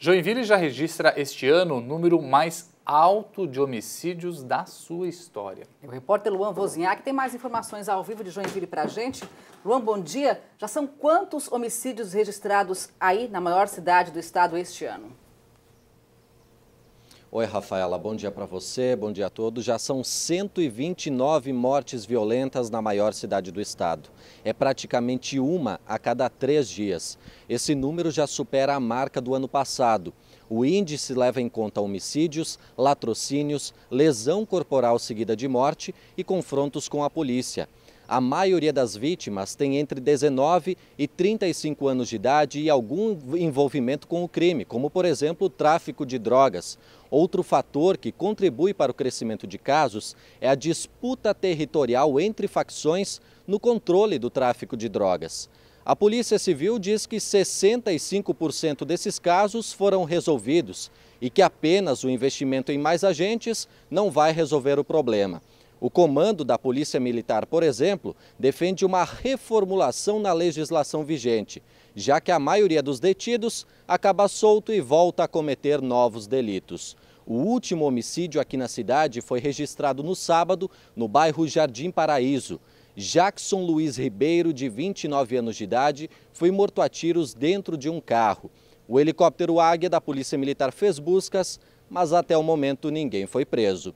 Joinville já registra este ano o número mais alto de homicídios da sua história. O repórter Luan Vozinhac tem mais informações ao vivo de Joinville para a gente. Luan, bom dia. Já são quantos homicídios registrados aí na maior cidade do estado este ano? Oi, Rafaela, bom dia para você, bom dia a todos. Já são 129 mortes violentas na maior cidade do estado. É praticamente uma a cada três dias. Esse número já supera a marca do ano passado. O índice leva em conta homicídios, latrocínios, lesão corporal seguida de morte e confrontos com a polícia. A maioria das vítimas tem entre 19 e 35 anos de idade e algum envolvimento com o crime, como por exemplo o tráfico de drogas. Outro fator que contribui para o crescimento de casos é a disputa territorial entre facções no controle do tráfico de drogas. A Polícia Civil diz que 65% desses casos foram resolvidos e que apenas o investimento em mais agentes não vai resolver o problema. O comando da Polícia Militar, por exemplo, defende uma reformulação na legislação vigente, já que a maioria dos detidos acaba solto e volta a cometer novos delitos. O último homicídio aqui na cidade foi registrado no sábado, no bairro Jardim Paraíso. Jackson Luiz Ribeiro, de 29 anos de idade, foi morto a tiros dentro de um carro. O helicóptero Águia da Polícia Militar fez buscas, mas até o momento ninguém foi preso.